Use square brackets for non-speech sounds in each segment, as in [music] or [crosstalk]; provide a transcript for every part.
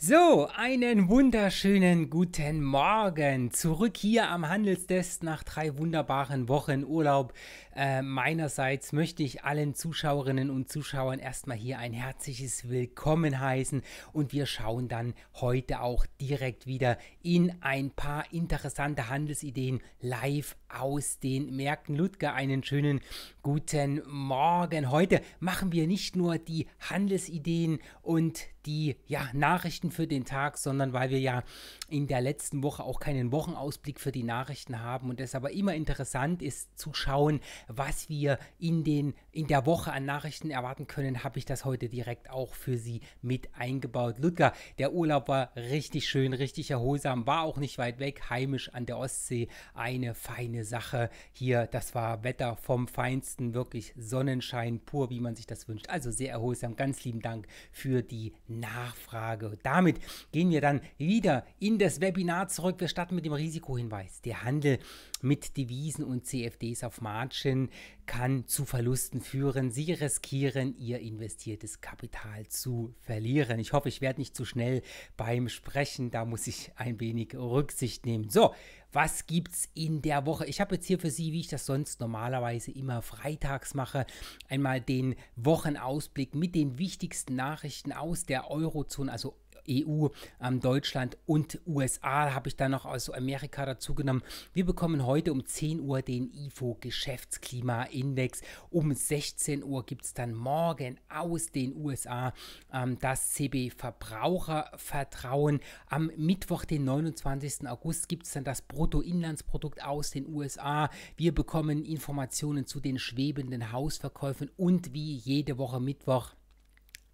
So, einen wunderschönen guten Morgen. Zurück hier am Handelsdesk nach drei wunderbaren Wochen Urlaub. Äh, meinerseits möchte ich allen Zuschauerinnen und Zuschauern erstmal hier ein herzliches Willkommen heißen und wir schauen dann heute auch direkt wieder in ein paar interessante Handelsideen live aus den Märkten. Ludger, einen schönen guten Morgen. Heute machen wir nicht nur die Handelsideen und die ja, Nachrichten für den Tag, sondern weil wir ja in der letzten Woche auch keinen Wochenausblick für die Nachrichten haben und es aber immer interessant ist zu schauen, was wir in, den, in der Woche an Nachrichten erwarten können, habe ich das heute direkt auch für Sie mit eingebaut. Ludger, der Urlaub war richtig schön, richtig erholsam Amsterdam war auch nicht weit weg, heimisch an der Ostsee. Eine feine Sache hier. Das war Wetter vom Feinsten, wirklich Sonnenschein pur, wie man sich das wünscht. Also sehr erholsam. Ganz lieben Dank für die Nachfrage. Damit gehen wir dann wieder in das Webinar zurück. Wir starten mit dem Risikohinweis. Der Handel mit Devisen und CFDs auf Margin kann zu Verlusten führen. Sie riskieren, ihr investiertes Kapital zu verlieren. Ich hoffe, ich werde nicht zu schnell beim Sprechen. Da muss ich ein wenig Rücksicht nehmen. So, was gibt es in der Woche? Ich habe jetzt hier für Sie, wie ich das sonst normalerweise immer freitags mache, einmal den Wochenausblick mit den wichtigsten Nachrichten aus der Eurozone, also EU, ähm, Deutschland und USA habe ich dann noch aus Amerika dazu genommen. Wir bekommen heute um 10 Uhr den IFO Geschäftsklimaindex. Um 16 Uhr gibt es dann morgen aus den USA ähm, das CB Verbrauchervertrauen. Am Mittwoch, den 29. August, gibt es dann das Bruttoinlandsprodukt aus den USA. Wir bekommen Informationen zu den schwebenden Hausverkäufen und wie jede Woche Mittwoch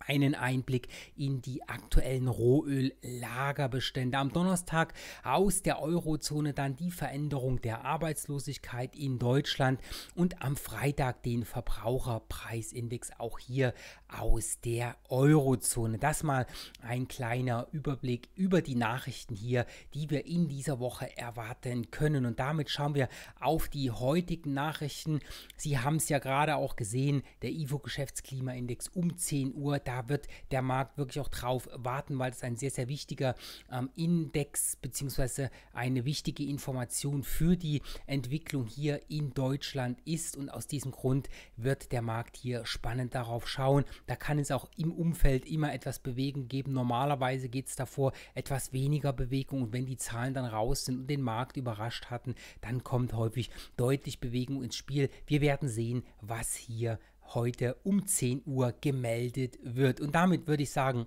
einen Einblick in die aktuellen Rohöllagerbestände. Am Donnerstag aus der Eurozone dann die Veränderung der Arbeitslosigkeit in Deutschland und am Freitag den Verbraucherpreisindex auch hier aus der Eurozone. Das mal ein kleiner Überblick über die Nachrichten hier, die wir in dieser Woche erwarten können. Und damit schauen wir auf die heutigen Nachrichten. Sie haben es ja gerade auch gesehen, der IFO-Geschäftsklimaindex um 10 Uhr. Da wird der Markt wirklich auch drauf warten, weil es ein sehr, sehr wichtiger ähm, Index bzw. eine wichtige Information für die Entwicklung hier in Deutschland ist. Und aus diesem Grund wird der Markt hier spannend darauf schauen. Da kann es auch im Umfeld immer etwas Bewegung geben. Normalerweise geht es davor etwas weniger Bewegung. Und wenn die Zahlen dann raus sind und den Markt überrascht hatten, dann kommt häufig deutlich Bewegung ins Spiel. Wir werden sehen, was hier passiert heute um 10 Uhr gemeldet wird. Und damit würde ich sagen,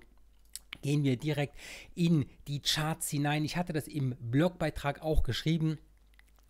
gehen wir direkt in die Charts hinein. Ich hatte das im Blogbeitrag auch geschrieben.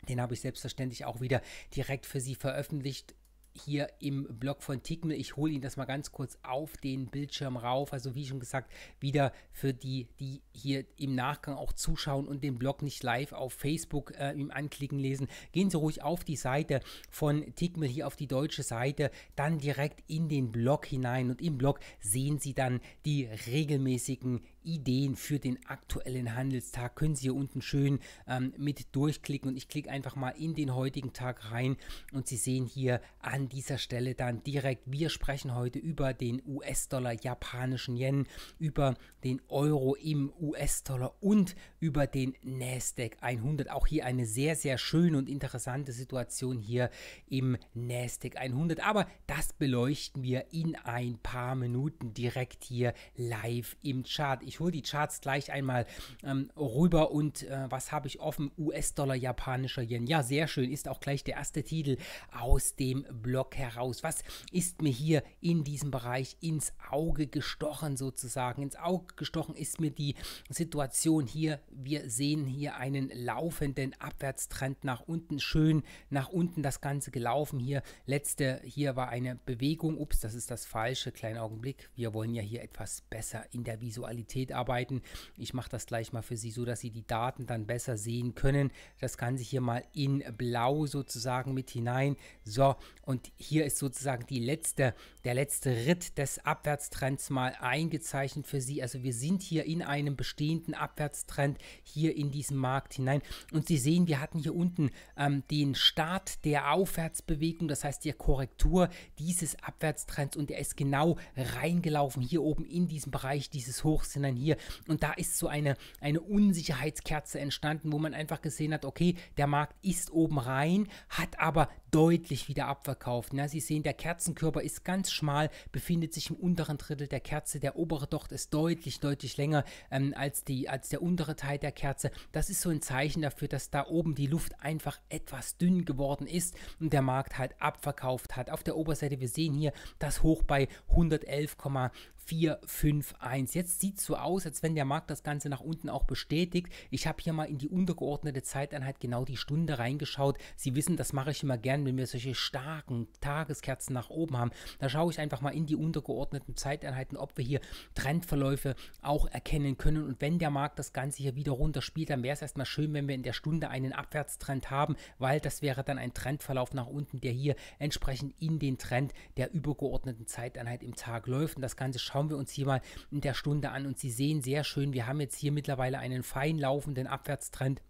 Den habe ich selbstverständlich auch wieder direkt für Sie veröffentlicht hier im Blog von Tickmill. Ich hole Ihnen das mal ganz kurz auf den Bildschirm rauf. Also wie schon gesagt, wieder für die, die hier im Nachgang auch zuschauen und den Blog nicht live auf Facebook äh, im Anklicken lesen. Gehen Sie ruhig auf die Seite von Tickmill, hier auf die deutsche Seite, dann direkt in den Blog hinein und im Blog sehen Sie dann die regelmäßigen Ideen für den aktuellen Handelstag können Sie hier unten schön ähm, mit durchklicken und ich klicke einfach mal in den heutigen Tag rein und Sie sehen hier an dieser Stelle dann direkt, wir sprechen heute über den US-Dollar, japanischen Yen, über den Euro im US-Dollar und über den Nasdaq 100. Auch hier eine sehr, sehr schöne und interessante Situation hier im Nasdaq 100, aber das beleuchten wir in ein paar Minuten direkt hier live im Chart. Ich hole die Charts gleich einmal ähm, rüber und äh, was habe ich offen? US-Dollar, japanischer Yen. Ja, sehr schön. Ist auch gleich der erste Titel aus dem Blog heraus. Was ist mir hier in diesem Bereich ins Auge gestochen sozusagen? Ins Auge gestochen ist mir die Situation hier. Wir sehen hier einen laufenden Abwärtstrend nach unten. Schön nach unten das Ganze gelaufen hier. Letzte hier war eine Bewegung. Ups, das ist das falsche. Kleinen Augenblick. Wir wollen ja hier etwas besser in der Visualität Qualität arbeiten. Ich mache das gleich mal für Sie so, dass Sie die Daten dann besser sehen können. Das Ganze hier mal in blau sozusagen mit hinein. So, und hier ist sozusagen die letzte, der letzte Ritt des Abwärtstrends mal eingezeichnet für Sie. Also wir sind hier in einem bestehenden Abwärtstrend hier in diesem Markt hinein. Und Sie sehen, wir hatten hier unten ähm, den Start der Aufwärtsbewegung, das heißt der Korrektur dieses Abwärtstrends und der ist genau reingelaufen hier oben in diesem Bereich dieses Hochs hinein sondern hier. Und da ist so eine, eine Unsicherheitskerze entstanden, wo man einfach gesehen hat, okay, der Markt ist oben rein, hat aber deutlich wieder abverkauft. Na, Sie sehen, der Kerzenkörper ist ganz schmal, befindet sich im unteren Drittel der Kerze. Der obere Docht ist deutlich, deutlich länger ähm, als, die, als der untere Teil der Kerze. Das ist so ein Zeichen dafür, dass da oben die Luft einfach etwas dünn geworden ist und der Markt halt abverkauft hat. Auf der Oberseite, wir sehen hier das Hoch bei 111, 4, 5, 1. Jetzt sieht es so aus, als wenn der Markt das Ganze nach unten auch bestätigt. Ich habe hier mal in die untergeordnete Zeiteinheit genau die Stunde reingeschaut. Sie wissen, das mache ich immer gern, wenn wir solche starken Tageskerzen nach oben haben. Da schaue ich einfach mal in die untergeordneten Zeiteinheiten, ob wir hier Trendverläufe auch erkennen können. Und wenn der Markt das Ganze hier wieder runterspielt, dann wäre es erstmal schön, wenn wir in der Stunde einen Abwärtstrend haben, weil das wäre dann ein Trendverlauf nach unten, der hier entsprechend in den Trend der übergeordneten Zeiteinheit im Tag läuft. Und das Ganze schaut schauen wir uns hier mal in der Stunde an und Sie sehen sehr schön, wir haben jetzt hier mittlerweile einen fein laufenden Abwärtstrend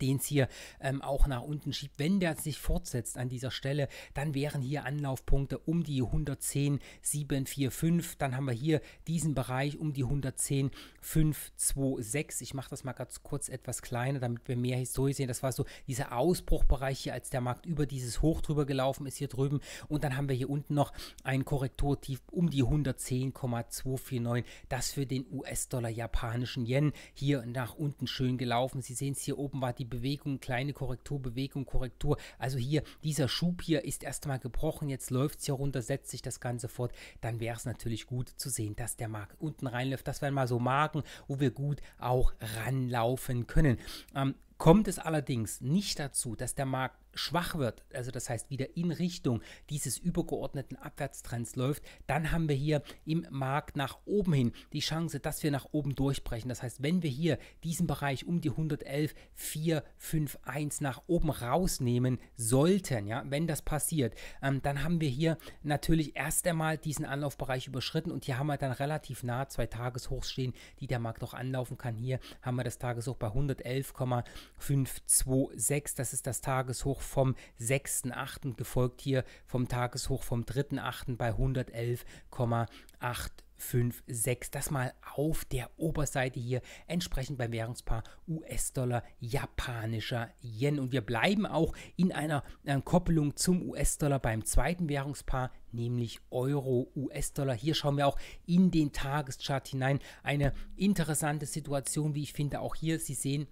den es hier ähm, auch nach unten schiebt. Wenn der sich fortsetzt an dieser Stelle, dann wären hier Anlaufpunkte um die 110,745. Dann haben wir hier diesen Bereich um die 110,526. Ich mache das mal ganz kurz etwas kleiner, damit wir mehr Historie sehen. Das war so dieser Ausbruchbereich hier, als der Markt über dieses Hoch drüber gelaufen ist, hier drüben. Und dann haben wir hier unten noch ein Korrekturtief um die 110,249. Das für den US-Dollar japanischen Yen hier nach unten schön gelaufen. Sie sehen es hier oben war die Bewegung, kleine Korrektur, Bewegung, Korrektur. Also hier, dieser Schub hier ist erstmal gebrochen, jetzt läuft es hier runter, setzt sich das Ganze fort. Dann wäre es natürlich gut zu sehen, dass der Markt unten reinläuft. Das wären mal so Marken, wo wir gut auch ranlaufen können. Ähm, Kommt es allerdings nicht dazu, dass der Markt schwach wird, also das heißt wieder in Richtung dieses übergeordneten Abwärtstrends läuft, dann haben wir hier im Markt nach oben hin die Chance, dass wir nach oben durchbrechen. Das heißt, wenn wir hier diesen Bereich um die 111,451 nach oben rausnehmen sollten, ja, wenn das passiert, ähm, dann haben wir hier natürlich erst einmal diesen Anlaufbereich überschritten und hier haben wir dann relativ nah zwei Tageshochs stehen, die der Markt auch anlaufen kann. Hier haben wir das Tageshoch bei 111,526, das ist das Tageshoch vom 6.8. gefolgt hier vom Tageshoch vom 3.8. bei 111,856. Das mal auf der Oberseite hier entsprechend beim Währungspaar US-Dollar, japanischer Yen. Und wir bleiben auch in einer äh, Koppelung zum US-Dollar beim zweiten Währungspaar, nämlich Euro, US-Dollar. Hier schauen wir auch in den Tageschart hinein. Eine interessante Situation, wie ich finde. Auch hier, Sie sehen,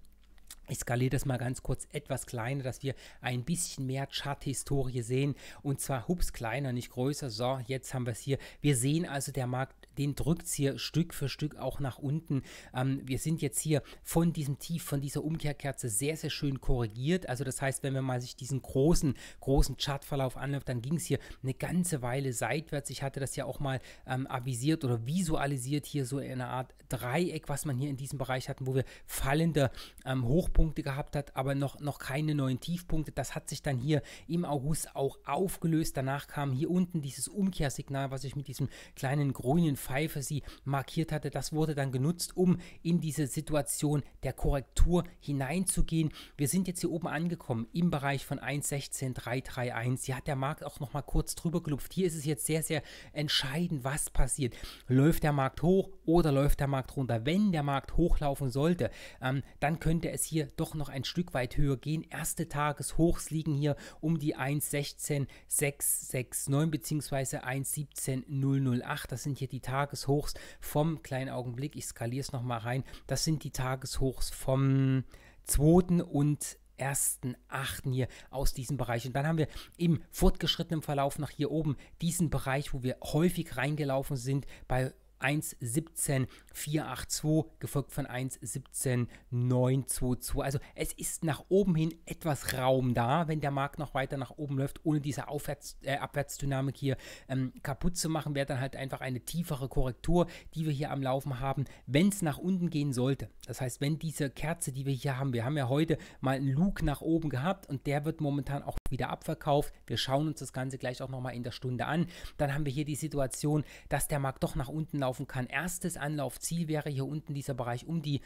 ich skaliere das mal ganz kurz etwas kleiner, dass wir ein bisschen mehr Chart-Historie sehen. Und zwar hups kleiner, nicht größer. So, jetzt haben wir es hier. Wir sehen also, der Markt, den drückt es hier Stück für Stück auch nach unten. Ähm, wir sind jetzt hier von diesem Tief, von dieser Umkehrkerze sehr, sehr schön korrigiert. Also das heißt, wenn man mal sich diesen großen, großen Chartverlauf anläuft, dann ging es hier eine ganze Weile seitwärts. Ich hatte das ja auch mal ähm, avisiert oder visualisiert hier so eine Art Dreieck, was man hier in diesem Bereich hatten, wo wir fallende ähm, hoch Hochpunkte gehabt hat, aber noch, noch keine neuen Tiefpunkte. Das hat sich dann hier im August auch aufgelöst. Danach kam hier unten dieses Umkehrsignal, was ich mit diesem kleinen grünen Pfeil sie markiert hatte. Das wurde dann genutzt, um in diese Situation der Korrektur hineinzugehen. Wir sind jetzt hier oben angekommen im Bereich von 1,16331. Hier hat der Markt auch noch mal kurz drüber gelupft. Hier ist es jetzt sehr, sehr entscheidend, was passiert. Läuft der Markt hoch oder läuft der Markt runter? Wenn der Markt hochlaufen sollte, ähm, dann könnte es hier hier doch noch ein Stück weit höher gehen. Erste Tageshochs liegen hier um die 1,16669 bzw. 1,17008. Das sind hier die Tageshochs vom kleinen Augenblick. Ich skaliere es nochmal rein. Das sind die Tageshochs vom 2. und 1.8. hier aus diesem Bereich. Und dann haben wir im fortgeschrittenen Verlauf nach hier oben diesen Bereich, wo wir häufig reingelaufen sind, bei 1,17,482, gefolgt von 1,17,922. Also es ist nach oben hin etwas Raum da, wenn der Markt noch weiter nach oben läuft, ohne diese Aufwärts, äh, Abwärtsdynamik hier ähm, kaputt zu machen, wäre dann halt einfach eine tiefere Korrektur, die wir hier am Laufen haben, wenn es nach unten gehen sollte. Das heißt, wenn diese Kerze, die wir hier haben, wir haben ja heute mal einen Look nach oben gehabt und der wird momentan auch wieder abverkauft. Wir schauen uns das Ganze gleich auch nochmal in der Stunde an. Dann haben wir hier die Situation, dass der Markt doch nach unten laufen laufen kann. Erstes Anlaufziel wäre hier unten dieser Bereich um die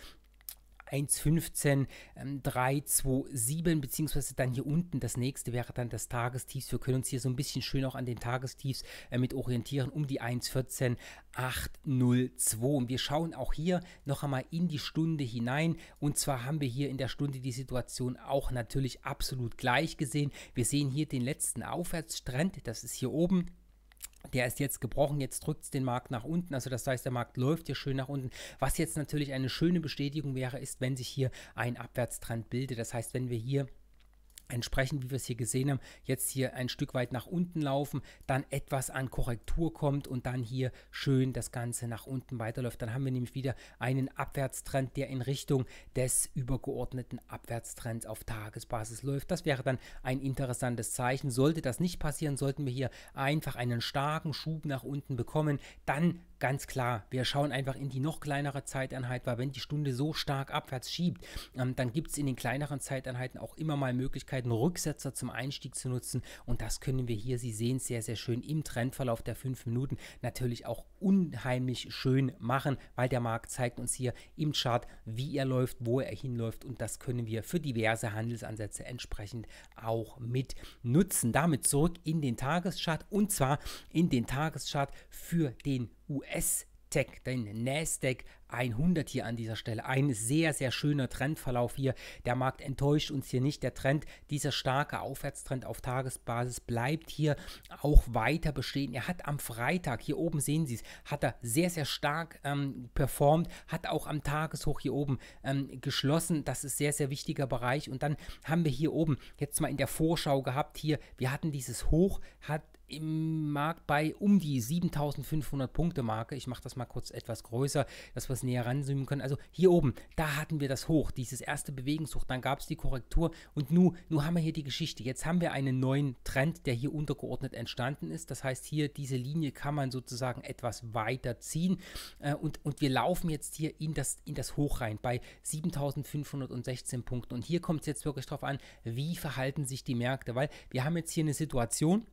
1,15327 ähm, beziehungsweise dann hier unten das nächste wäre dann das Tagestiefs. Wir können uns hier so ein bisschen schön auch an den Tagestiefs äh, mit orientieren, um die 1,14802 Und wir schauen auch hier noch einmal in die Stunde hinein. Und zwar haben wir hier in der Stunde die Situation auch natürlich absolut gleich gesehen. Wir sehen hier den letzten Aufwärtstrend, das ist hier oben der ist jetzt gebrochen, jetzt drückt es den Markt nach unten. Also das heißt, der Markt läuft hier schön nach unten. Was jetzt natürlich eine schöne Bestätigung wäre, ist, wenn sich hier ein Abwärtstrend bildet. Das heißt, wenn wir hier entsprechend, wie wir es hier gesehen haben, jetzt hier ein Stück weit nach unten laufen, dann etwas an Korrektur kommt und dann hier schön das Ganze nach unten weiterläuft. Dann haben wir nämlich wieder einen Abwärtstrend, der in Richtung des übergeordneten Abwärtstrends auf Tagesbasis läuft. Das wäre dann ein interessantes Zeichen. Sollte das nicht passieren, sollten wir hier einfach einen starken Schub nach unten bekommen, dann Ganz klar, wir schauen einfach in die noch kleinere Zeiteinheit, weil wenn die Stunde so stark abwärts schiebt, ähm, dann gibt es in den kleineren Zeiteinheiten auch immer mal Möglichkeiten, Rücksetzer zum Einstieg zu nutzen. Und das können wir hier, Sie sehen es sehr, sehr schön im Trendverlauf der fünf Minuten natürlich auch unheimlich schön machen, weil der Markt zeigt uns hier im Chart, wie er läuft, wo er hinläuft. Und das können wir für diverse Handelsansätze entsprechend auch mit nutzen. Damit zurück in den Tageschart und zwar in den Tageschart für den US-Tech, dein NASDAQ 100 hier an dieser Stelle. Ein sehr, sehr schöner Trendverlauf hier. Der Markt enttäuscht uns hier nicht. Der Trend, dieser starke Aufwärtstrend auf Tagesbasis bleibt hier auch weiter bestehen. Er hat am Freitag, hier oben sehen Sie es, hat er sehr, sehr stark ähm, performt, hat auch am Tageshoch hier oben ähm, geschlossen. Das ist sehr, sehr wichtiger Bereich. Und dann haben wir hier oben jetzt mal in der Vorschau gehabt, hier, wir hatten dieses Hoch, hat im Markt bei um die 7500 Punkte Marke. Ich mache das mal kurz etwas größer, dass wir das näher ranzoomen können. Also hier oben, da hatten wir das hoch, dieses erste Bewegungshoch, dann gab es die Korrektur und nun, nun haben wir hier die Geschichte. Jetzt haben wir einen neuen Trend, der hier untergeordnet entstanden ist. Das heißt, hier diese Linie kann man sozusagen etwas weiter ziehen äh, und, und wir laufen jetzt hier in das, in das Hoch rein bei 7516 Punkten. Und hier kommt es jetzt wirklich darauf an, wie verhalten sich die Märkte, weil wir haben jetzt hier eine Situation,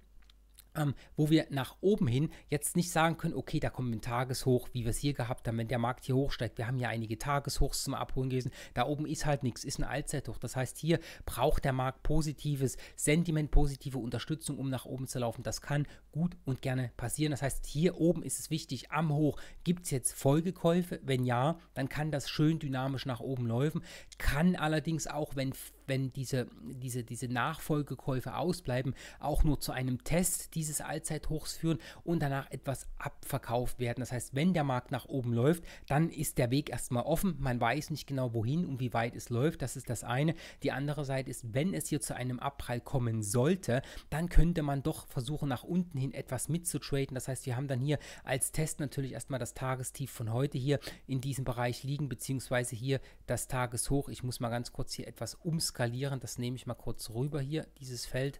ähm, wo wir nach oben hin jetzt nicht sagen können, okay, da kommen wir ein Tageshoch, wie wir es hier gehabt haben, wenn der Markt hier hochsteigt. Wir haben ja einige Tageshochs zum Abholen gewesen. Da oben ist halt nichts, ist ein Allzeithoch. Das heißt, hier braucht der Markt positives Sentiment, positive Unterstützung, um nach oben zu laufen. Das kann gut und gerne passieren. Das heißt, hier oben ist es wichtig, am Hoch gibt es jetzt Folgekäufe. Wenn ja, dann kann das schön dynamisch nach oben laufen. Kann allerdings auch, wenn wenn diese, diese, diese Nachfolgekäufe ausbleiben, auch nur zu einem Test dieses Allzeithochs führen und danach etwas abverkauft werden. Das heißt, wenn der Markt nach oben läuft, dann ist der Weg erstmal offen. Man weiß nicht genau, wohin und wie weit es läuft. Das ist das eine. Die andere Seite ist, wenn es hier zu einem Abprall kommen sollte, dann könnte man doch versuchen, nach unten hin etwas mitzutraden. Das heißt, wir haben dann hier als Test natürlich erstmal das Tagestief von heute hier in diesem Bereich liegen, beziehungsweise hier das Tageshoch. Ich muss mal ganz kurz hier etwas umskalieren skalieren. Das nehme ich mal kurz rüber hier, dieses Feld.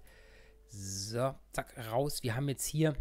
So, zack, raus. Wir haben jetzt hier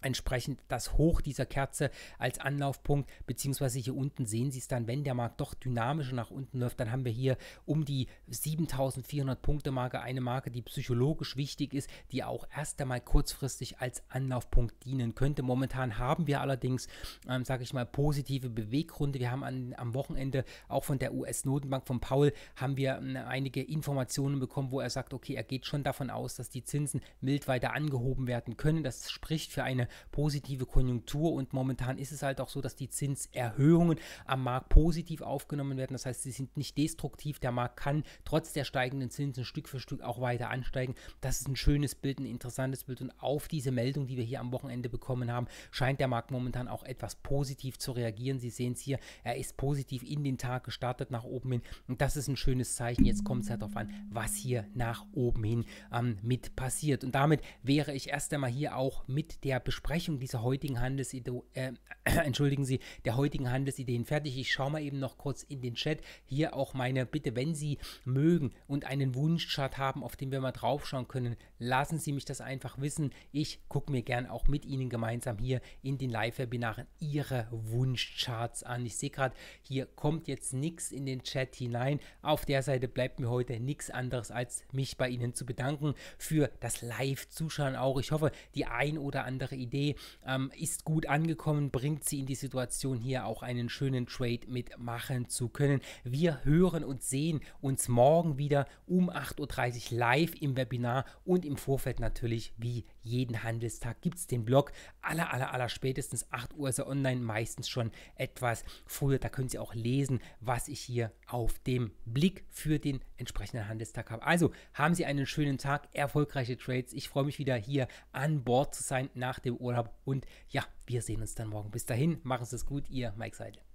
entsprechend das Hoch dieser Kerze als Anlaufpunkt, beziehungsweise hier unten sehen Sie es dann, wenn der Markt doch dynamischer nach unten läuft, dann haben wir hier um die 7400 Punkte Marke, eine Marke, die psychologisch wichtig ist, die auch erst einmal kurzfristig als Anlaufpunkt dienen könnte. Momentan haben wir allerdings, ähm, sage ich mal, positive Beweggründe. Wir haben an, am Wochenende auch von der US-Notenbank von Paul haben wir äh, einige Informationen bekommen, wo er sagt, okay, er geht schon davon aus, dass die Zinsen mild weiter angehoben werden können. Das spricht für eine positive Konjunktur und momentan ist es halt auch so, dass die Zinserhöhungen am Markt positiv aufgenommen werden. Das heißt, sie sind nicht destruktiv. Der Markt kann trotz der steigenden Zinsen Stück für Stück auch weiter ansteigen. Das ist ein schönes Bild, ein interessantes Bild und auf diese Meldung, die wir hier am Wochenende bekommen haben, scheint der Markt momentan auch etwas positiv zu reagieren. Sie sehen es hier, er ist positiv in den Tag gestartet nach oben hin und das ist ein schönes Zeichen. Jetzt kommt es halt darauf an, was hier nach oben hin ähm, mit passiert. Und damit wäre ich erst einmal hier auch mit der Besprechung Besprechung dieser heutigen Handelsidee, äh, [clears throat] entschuldigen Sie, der heutigen Handelsideen fertig. Ich schaue mal eben noch kurz in den Chat. Hier auch meine Bitte, wenn Sie mögen und einen Wunschchart haben, auf den wir mal draufschauen können, lassen Sie mich das einfach wissen. Ich gucke mir gern auch mit Ihnen gemeinsam hier in den Live-Webinaren Ihre Wunschcharts an. Ich sehe gerade, hier kommt jetzt nichts in den Chat hinein. Auf der Seite bleibt mir heute nichts anderes, als mich bei Ihnen zu bedanken für das Live-Zuschauen auch. Ich hoffe, die ein oder andere Idee Idee ähm, ist gut angekommen, bringt sie in die Situation, hier auch einen schönen Trade mitmachen zu können. Wir hören und sehen uns morgen wieder um 8.30 Uhr live im Webinar und im Vorfeld natürlich wie jeden Handelstag gibt es den Blog. Aller, aller, aller spätestens 8 Uhr ist er online, meistens schon etwas früher. Da können Sie auch lesen, was ich hier auf dem Blick für den entsprechenden Handelstag habe. Also haben Sie einen schönen Tag, erfolgreiche Trades. Ich freue mich wieder hier an Bord zu sein nach dem Urlaub und ja, wir sehen uns dann morgen. Bis dahin, machen Sie es gut, Ihr Mike Seidel.